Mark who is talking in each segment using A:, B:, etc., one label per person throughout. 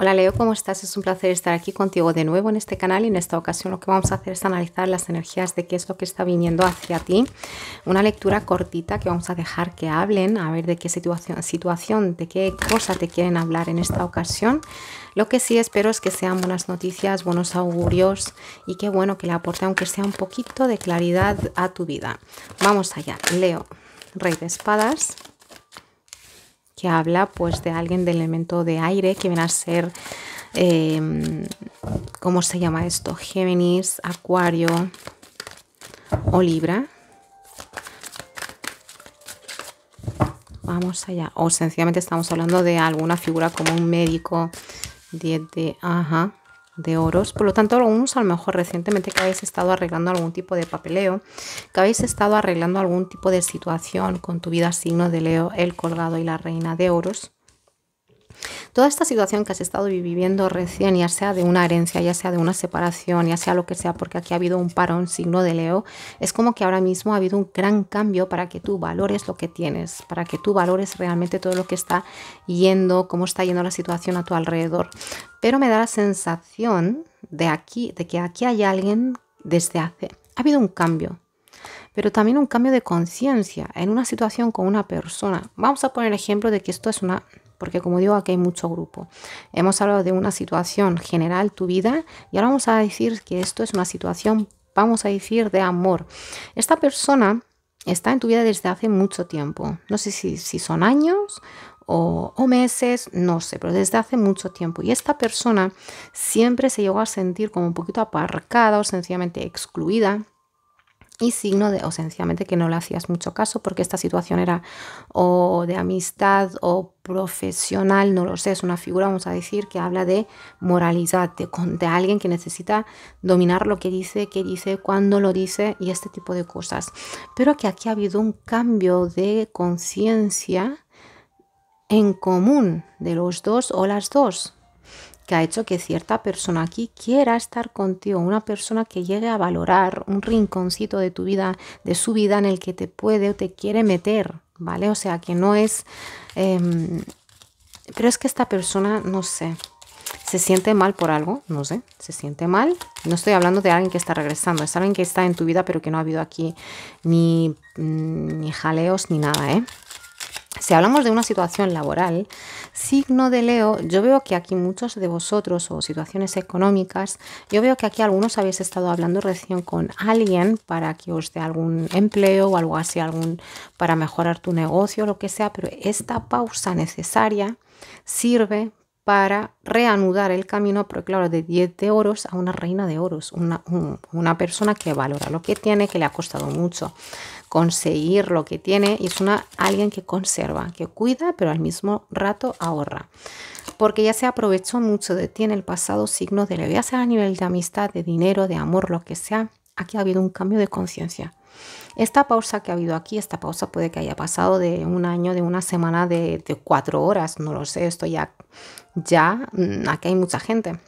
A: Hola Leo, ¿cómo estás? Es un placer estar aquí contigo de nuevo en este canal y en esta ocasión lo que vamos a hacer es analizar las energías de qué es lo que está viniendo hacia ti. Una lectura cortita que vamos a dejar que hablen, a ver de qué situación, situación de qué cosa te quieren hablar en esta ocasión. Lo que sí espero es que sean buenas noticias, buenos augurios y qué bueno que le aporte aunque sea un poquito de claridad a tu vida. Vamos allá, Leo, Rey de Espadas que habla pues de alguien del elemento de aire que viene a ser em, ¿cómo se llama esto? Géminis, Acuario o Libra. Vamos allá. O sencillamente estamos hablando de alguna figura como un médico, 10 de... Ajá de oros. Por lo tanto, algunos a lo mejor recientemente que habéis estado arreglando algún tipo de papeleo, que habéis estado arreglando algún tipo de situación con tu vida signo de Leo, el colgado y la reina de oros. Toda esta situación que has estado viviendo recién, ya sea de una herencia, ya sea de una separación, ya sea lo que sea, porque aquí ha habido un parón, signo de Leo, es como que ahora mismo ha habido un gran cambio para que tú valores lo que tienes, para que tú valores realmente todo lo que está yendo, cómo está yendo la situación a tu alrededor. Pero me da la sensación de aquí, de que aquí hay alguien desde hace. Ha habido un cambio, pero también un cambio de conciencia en una situación con una persona. Vamos a poner ejemplo de que esto es una porque como digo, aquí hay mucho grupo Hemos hablado de una situación general, tu vida, y ahora vamos a decir que esto es una situación, vamos a decir, de amor. Esta persona está en tu vida desde hace mucho tiempo. No sé si, son años o, o, meses, no sé, pero desde hace mucho tiempo. Y esta persona siempre se llegó a sentir como un poquito aparcada o sencillamente excluida y signo de, o sencillamente que no le hacías mucho caso porque esta situación era o de amistad o profesional, no lo sé, es una figura, vamos a decir, que habla de moralidad, de, alguien que necesita dominar lo que dice, qué dice, cuándo lo dice y este tipo de cosas. Pero que aquí ha habido un cambio de conciencia en común de los dos o las dos, que ha hecho que cierta persona aquí quiera estar contigo, una persona que llegue a valorar un rinconcito de tu vida, de su vida en el que te puede o te quiere meter, ¿vale? O sea, que no es... Em, pero es que esta persona, no sé, se siente mal por algo, no sé, se siente mal. No estoy hablando de alguien que está regresando, es alguien que está en tu vida pero que no ha habido aquí ni jaleos ni nada, ¿eh? Si hablamos de una situación laboral, signo de Leo, yo veo que aquí muchos de vosotros o situaciones económicas, yo veo que aquí algunos habéis estado hablando recién con alguien para que os dé algún empleo o algo así, algún para mejorar tu negocio, o lo que sea, pero esta pausa necesaria sirve para reanudar el camino, pero claro, de 10 de oros a una reina de oros, una, persona que valora lo que tiene, que le ha costado mucho conseguir lo que tiene, y es una, alguien que conserva, que cuida, pero al mismo rato ahorra. Porque ya se aprovechó mucho de ti el pasado signo de la a nivel de amistad, de dinero, de amor, lo que sea, aquí ha habido un cambio de conciencia. Esta pausa que ha habido aquí, esta pausa puede que haya pasado de un año, de una semana, de, cuatro horas, no lo sé, esto ya, ya, mm, aquí hay mucha gente.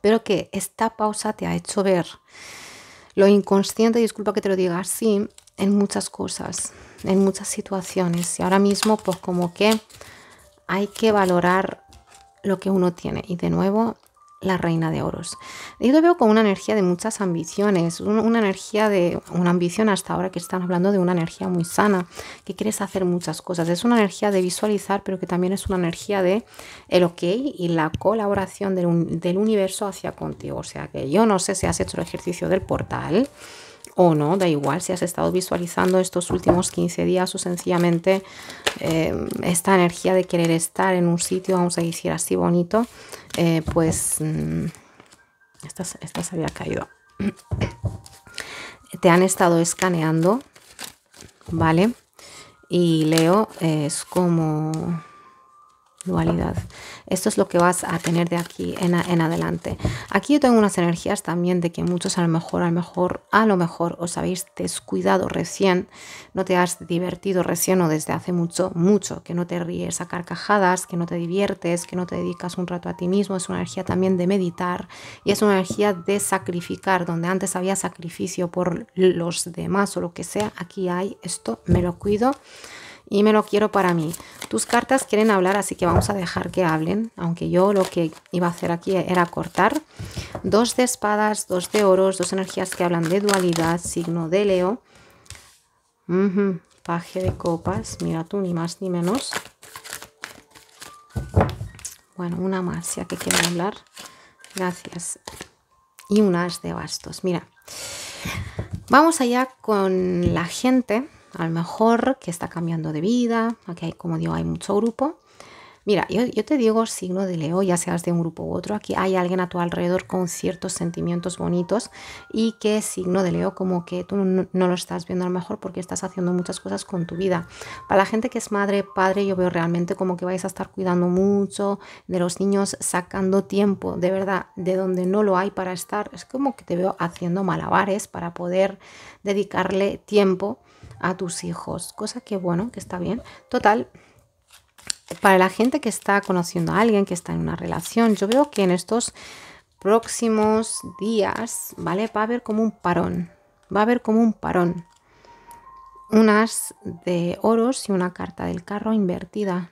A: Pero que esta pausa te ha hecho ver lo inconsciente, disculpa que te lo diga así, en muchas cosas, en muchas situaciones. Y ahora mismo, pues como que hay que valorar lo que uno tiene. Y de nuevo, la reina de oros. Yo lo veo con una energía de muchas ambiciones, una energía de una ambición hasta ahora que están hablando de una energía muy sana, que quieres hacer muchas cosas. Es una energía de visualizar, pero que también es una energía de el ok y la colaboración del universo hacia contigo. O sea que yo no sé si has hecho el ejercicio del portal o no, da igual si has estado visualizando estos últimos 15 días o sencillamente eh, esta energía de querer estar en un sitio, vamos a decir así bonito, eh, pues mm, esta se había caído. Te han estado escaneando, ¿vale? Y Leo es como dualidad. Esto es lo que vas a tener de aquí en, en, adelante. Aquí yo tengo unas energías también de que muchos a lo mejor, a lo mejor, a lo mejor os habéis descuidado recién, no te has divertido recién o desde hace mucho, mucho, que no te ríes a carcajadas, que no te diviertes, que no te dedicas un rato a ti mismo. Es una energía también de meditar y es una energía de sacrificar, donde antes había sacrificio por los demás o lo que sea. Aquí hay esto, me lo cuido y me lo quiero para mí. Tus cartas quieren hablar, así que vamos a dejar que hablen, aunque yo lo que iba a hacer aquí era cortar. Dos de espadas, dos de oros, dos energías que hablan de dualidad, signo de Leo. Paje de copas, mira tú, ni más ni menos. Bueno, una más, ya que quieren hablar. Gracias. Y unas de bastos, mira. Vamos allá con la gente a lo mejor que está cambiando de vida, aquí hay, como digo, hay mucho grupo. Mira, yo, te digo signo de Leo, ya seas de un grupo u otro, aquí hay alguien a tu alrededor con ciertos sentimientos bonitos y que signo de Leo como que tú no, no, lo estás viendo a lo mejor porque estás haciendo muchas cosas con tu vida. Para la gente que es madre, padre, yo veo realmente como que vais a estar cuidando mucho de los niños, sacando tiempo de verdad de donde no lo hay para estar. Es como que te veo haciendo malabares para poder dedicarle tiempo a tus hijos, cosa que bueno, que está bien. Total, para la gente que está conociendo a alguien, que está en una relación, yo veo que en estos próximos días, ¿vale? Va a haber como un parón, va a haber como un parón. unas de oros y una carta del carro invertida.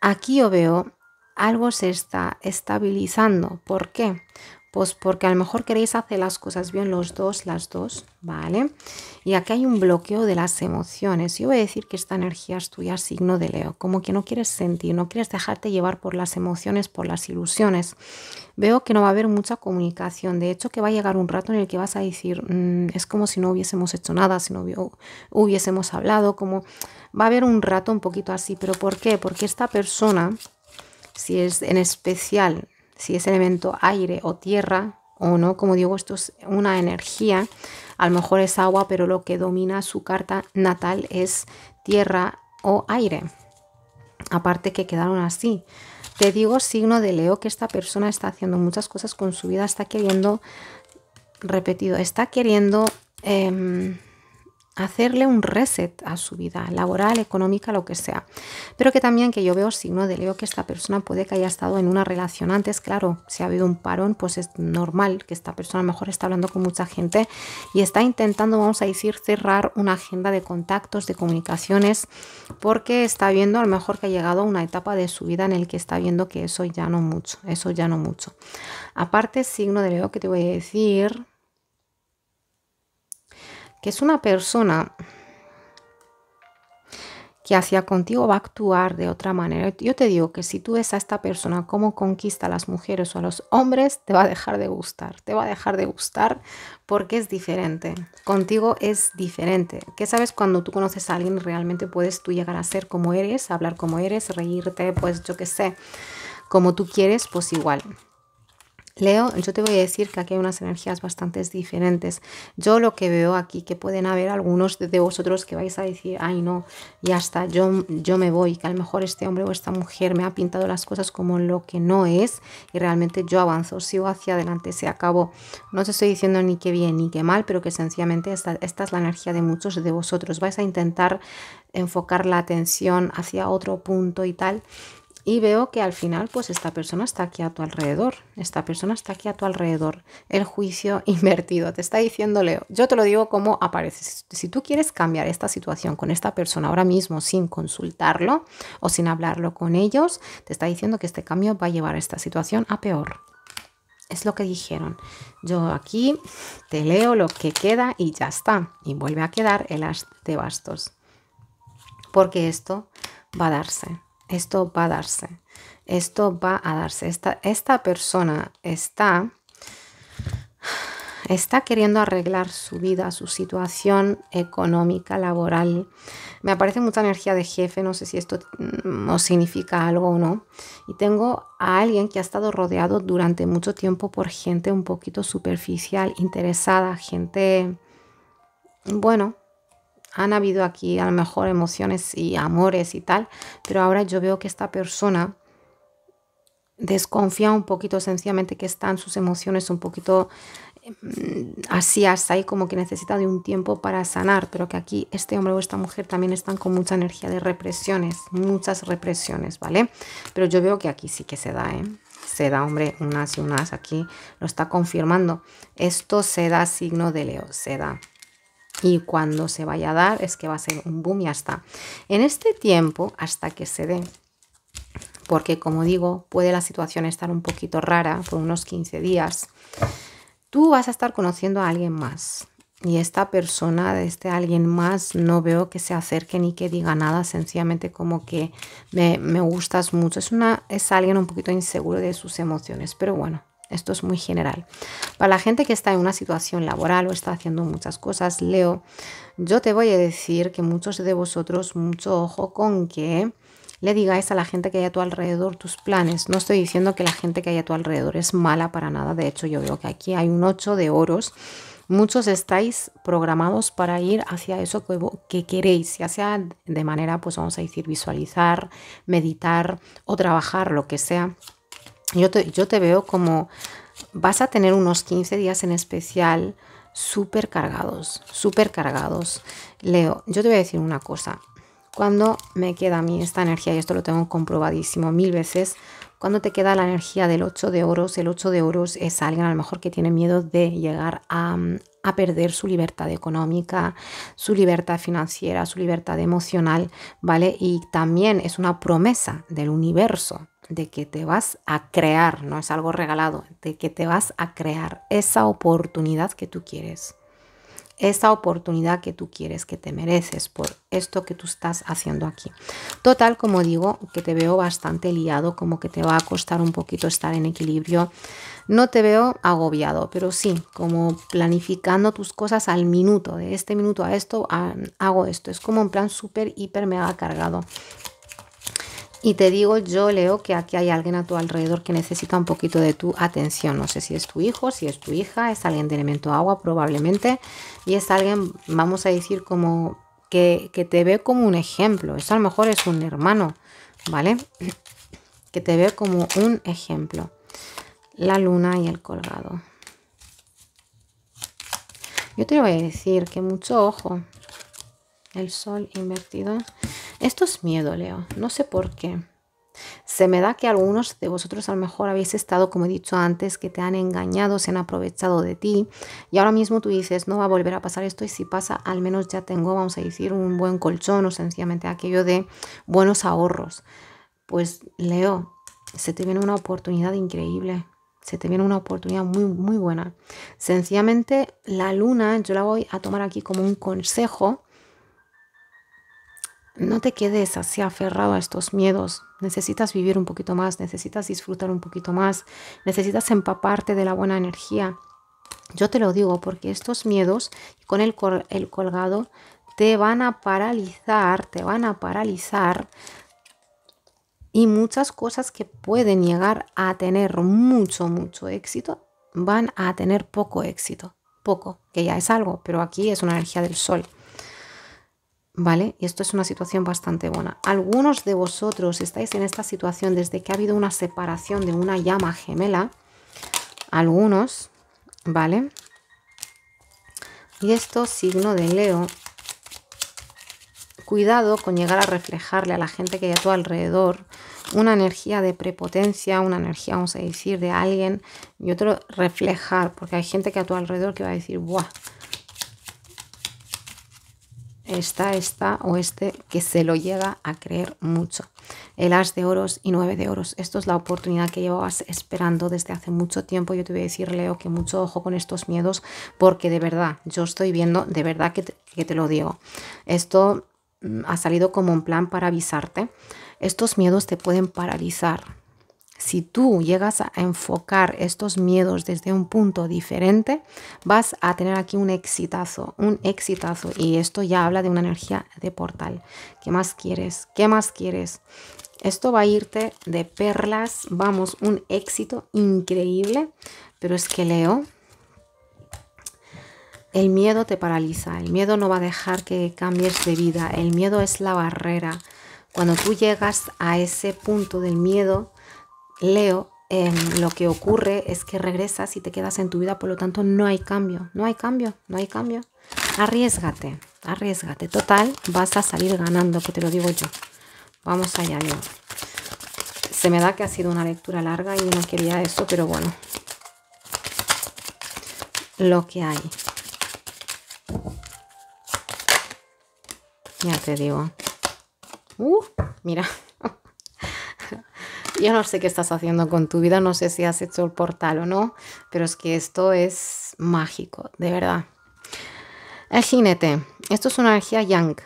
A: Aquí yo veo algo se está estabilizando. ¿Por qué? Pues porque a lo mejor queréis hacer las cosas bien los dos, las dos, ¿vale? Y aquí hay un bloqueo de las emociones. Yo voy a decir que esta energía es tuya, signo de Leo, como que no quieres sentir, no quieres dejarte llevar por las emociones, por las ilusiones. Veo que no va a haber mucha comunicación, de hecho que va a llegar un rato en el que vas a decir, mm, es como si no hubiésemos hecho nada, si no hubiésemos hablado, como va a haber un rato un poquito así, pero ¿por qué? Porque esta persona, si es en especial si es elemento aire o tierra o no, como digo, esto es una energía, a lo mejor es agua, pero lo que domina su carta natal es tierra o aire. Aparte que quedaron así. Te digo, signo de Leo, que esta persona está haciendo muchas cosas con su vida, está queriendo, repetido, está queriendo... Em, hacerle un reset a su vida laboral, económica, lo que sea. Pero que también que yo veo signo de Leo que esta persona puede que haya estado en una relación antes, claro, si ha habido un parón, pues es normal que esta persona a lo mejor está hablando con mucha gente y está intentando, vamos a decir, cerrar una agenda de contactos, de comunicaciones, porque está viendo a lo mejor que ha llegado a una etapa de su vida en el que está viendo que eso ya no mucho, eso ya no mucho. Aparte, signo de Leo que te voy a decir, que es una persona que hacia contigo va a actuar de otra manera. Yo te digo que si tú ves a esta persona como conquista a las mujeres o a los hombres, te va a dejar de gustar, te va a dejar de gustar porque es diferente. Contigo es diferente. ¿Qué sabes cuando tú conoces a alguien realmente puedes tú llegar a ser como eres, hablar como eres, reírte, pues yo qué sé, como tú quieres, pues igual. Leo, yo te voy a decir que aquí hay unas energías bastante diferentes. Yo lo que veo aquí, que pueden haber algunos de vosotros que vais a decir, ay no, ya está, yo, yo me voy, que a lo mejor este hombre o esta mujer me ha pintado las cosas como lo que no es y realmente yo avanzo, sigo hacia adelante, se acabó. No te estoy diciendo ni qué bien ni qué mal, pero que sencillamente esta, esta es la energía de muchos de vosotros. Vais a intentar enfocar la atención hacia otro punto y tal y veo que al final pues esta persona está aquí a tu alrededor, esta persona está aquí a tu alrededor, el juicio invertido, te está diciendo Leo, yo te lo digo como aparece, si tú quieres cambiar esta situación con esta persona ahora mismo sin consultarlo o sin hablarlo con ellos, te está diciendo que este cambio va a llevar esta situación a peor. Es lo que dijeron. Yo aquí te leo lo que queda y ya está. Y vuelve a quedar el as de bastos. Porque esto va a darse. Esto va a darse. Esto va a darse. Esta, esta persona está, está queriendo arreglar su vida, su situación económica, laboral. Me aparece mucha energía de jefe, no sé si esto mm, significa algo o no. Y tengo a alguien que ha estado rodeado durante mucho tiempo por gente un poquito superficial, interesada, gente, bueno, han habido aquí a lo mejor emociones y amores y tal, pero ahora yo veo que esta persona desconfía un poquito, sencillamente que están sus emociones un poquito mm, así, así, como que necesita de un tiempo para sanar, pero que aquí este hombre o esta mujer también están con mucha energía de represiones, muchas represiones, ¿vale? Pero yo veo que aquí sí que se da, ¿eh? Se da, hombre, unas y unas, aquí lo está confirmando. Esto se da signo de Leo, se da y cuando se vaya a dar es que va a ser un boom y ya está. En este tiempo, hasta que se dé, porque como digo, puede la situación estar un poquito rara por unos 15 días, tú vas a estar conociendo a alguien más. Y esta persona, de este alguien más, no veo que se acerque ni que diga nada, sencillamente como que me, me gustas mucho. Es, una, es alguien un poquito inseguro de sus emociones, pero bueno, esto es muy general. Para la gente que está en una situación laboral o está haciendo muchas cosas, Leo, yo te voy a decir que muchos de vosotros, mucho ojo con que le digáis a la gente que hay a tu alrededor tus planes. No estoy diciendo que la gente que hay a tu alrededor es mala para nada. De hecho, yo veo que aquí hay un 8 de oros. Muchos estáis programados para ir hacia eso que, que, queréis, ya sea de manera, pues vamos a decir, visualizar, meditar o trabajar, lo que sea yo te, veo como vas a tener unos 15 días en especial súper cargados, súper cargados. Leo, yo te voy a decir una cosa. Cuando me queda a mí esta energía, y esto lo tengo comprobadísimo mil veces, cuando te queda la energía del 8 de oros, el 8 de oros es alguien a lo mejor que tiene miedo de llegar a, a perder su libertad económica, su libertad financiera, su libertad emocional, ¿vale? Y también es una promesa del universo de que te vas a crear, no es algo regalado, de que te vas a crear esa oportunidad que tú quieres esa oportunidad que tú quieres, que te mereces por esto que tú estás haciendo aquí. Total, como digo, que te veo bastante liado, como que te va a costar un poquito estar en equilibrio. No te veo agobiado, pero sí, como planificando tus cosas al minuto, de este minuto a esto hago esto. Es como un plan súper, hiper, mega cargado. Y te digo, yo leo que aquí hay alguien a tu alrededor que necesita un poquito de tu atención. No sé si es tu hijo, si es tu hija, es alguien de elemento agua probablemente. Y es alguien, vamos a decir, como que, te ve como un ejemplo. Esto a lo mejor es un hermano, ¿vale? Que te ve como un ejemplo. La luna y el colgado. Yo te voy a decir que mucho ojo. El sol invertido esto es miedo, Leo. No sé por qué. Se me da que algunos de vosotros a lo mejor habéis estado, como he dicho antes, que te han engañado, se han aprovechado de ti y ahora mismo tú dices, no va a volver a pasar esto y si pasa, al menos ya tengo, vamos a decir, un buen colchón o sencillamente aquello de buenos ahorros. Pues Leo, se te viene una oportunidad increíble, se te viene una oportunidad muy, muy buena. Sencillamente la luna yo la voy a tomar aquí como un consejo no te quedes así aferrado a estos miedos. Necesitas vivir un poquito más, necesitas disfrutar un poquito más, necesitas empaparte de la buena energía. Yo te lo digo porque estos miedos con el, colgado te van a paralizar, te van a paralizar y muchas cosas que pueden llegar a tener mucho, mucho éxito van a tener poco éxito. Poco, que ya es algo, pero aquí es una energía del sol. ¿vale? Y esto es una situación bastante buena. Algunos de vosotros estáis en esta situación desde que ha habido una separación de una llama gemela. Algunos, ¿vale? Y esto, signo de Leo. Cuidado con llegar a reflejarle a la gente que hay a tu alrededor una energía de prepotencia, una energía, vamos a decir, de alguien y otro reflejar, porque hay gente que a tu alrededor que va a decir, ¡buah! está esta o este que se lo llega a creer mucho. El as de oros y nueve de oros. Esto es la oportunidad que llevabas esperando desde hace mucho tiempo. Yo te voy a decir, Leo, que mucho ojo con estos miedos porque de verdad, yo estoy viendo, de verdad que que te lo digo. Esto mm, ha salido como un plan para avisarte. Estos miedos te pueden paralizar, si tú llegas a enfocar estos miedos desde un punto diferente, vas a tener aquí un exitazo, un exitazo. Y esto ya habla de una energía de portal. ¿Qué más quieres? ¿Qué más quieres? Esto va a irte de perlas, vamos, un éxito increíble. Pero es que Leo, el miedo te paraliza, el miedo no va a dejar que cambies de vida, el miedo es la barrera. Cuando tú llegas a ese punto del miedo, Leo, em, lo que ocurre es que regresas y te quedas en tu vida, por lo tanto no hay cambio, no hay cambio, no hay cambio. Arriesgate, arriesgate. Total, vas a salir ganando, que te lo digo yo. Vamos allá, Leo. Se me da que ha sido una lectura larga y no quería eso, pero bueno. Lo que hay. Ya te digo. Uh, mira yo no sé qué estás haciendo con tu vida, no sé si has hecho el portal o no, pero es que esto es mágico, de verdad. El jinete, esto es una energía yang,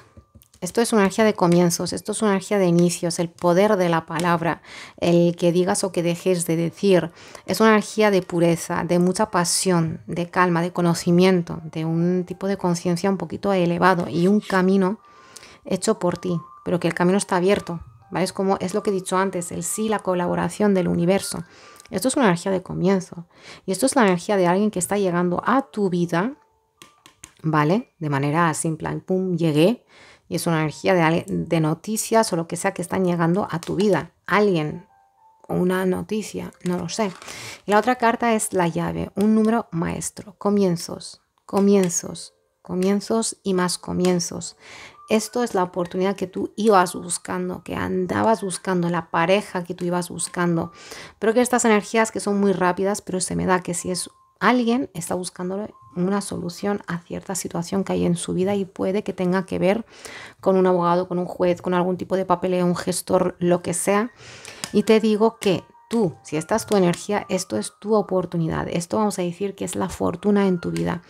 A: esto es una energía de comienzos, esto es una energía de inicios, el poder de la palabra, el que digas o que dejes de decir. Es una energía de pureza, de mucha pasión, de calma, de conocimiento, de un tipo de conciencia un poquito elevado y un camino hecho por ti, pero que el camino está abierto, es como, es lo que he dicho antes, el sí, la colaboración del universo. Esto es una energía de comienzo. Y esto es la energía de alguien que está llegando a tu vida, ¿vale? De manera así, en plan, pum, llegué. Y es una energía de, de noticias o lo que sea que están llegando a tu vida. Alguien, una noticia, no lo sé. Y la otra carta es la llave, un número maestro, comienzos, comienzos, comienzos y más comienzos. Esto es la oportunidad que tú ibas buscando, que andabas buscando, la pareja que tú ibas buscando. Pero que estas energías que son muy rápidas, pero se me da que si es alguien, está buscando una solución a cierta situación que hay en su vida y puede que tenga que ver con un abogado, con un juez, con algún tipo de papeleo, un gestor, lo que sea. Y te digo que tú, si esta es tu energía, esto es tu oportunidad. Esto vamos a decir que es la fortuna en tu vida.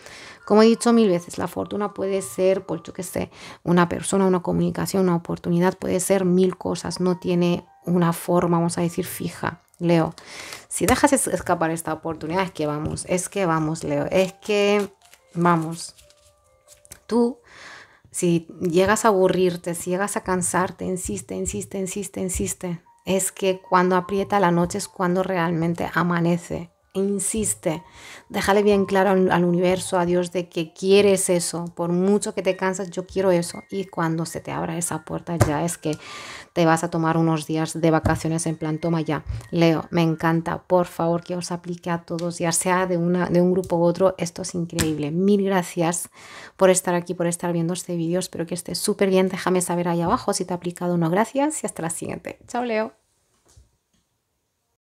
A: Como he dicho mil veces, la fortuna puede ser, por yo que sé, una persona, una comunicación, una oportunidad, puede ser mil cosas, no tiene una forma, vamos a decir, fija. Leo, si dejas escapar esta oportunidad, es que vamos, es que vamos, Leo, es que vamos. Tú si llegas a aburrirte, si llegas a cansarte, insiste, insiste, insiste, insiste es que cuando aprieta la noche es cuando realmente amanece. E insiste, déjale bien claro al, universo, a Dios, de que quieres eso, por mucho que te cansas, yo quiero eso. Y cuando se te abra esa puerta ya es que te vas a tomar unos días de vacaciones en plan, toma ya, Leo, me encanta, por favor que os aplique a todos, ya sea de, una, de un grupo u otro, esto es increíble. Mil gracias por estar aquí, por estar viendo este vídeo, espero que esté súper bien, déjame saber ahí abajo si te ha aplicado o no, gracias y hasta la siguiente. Chao Leo.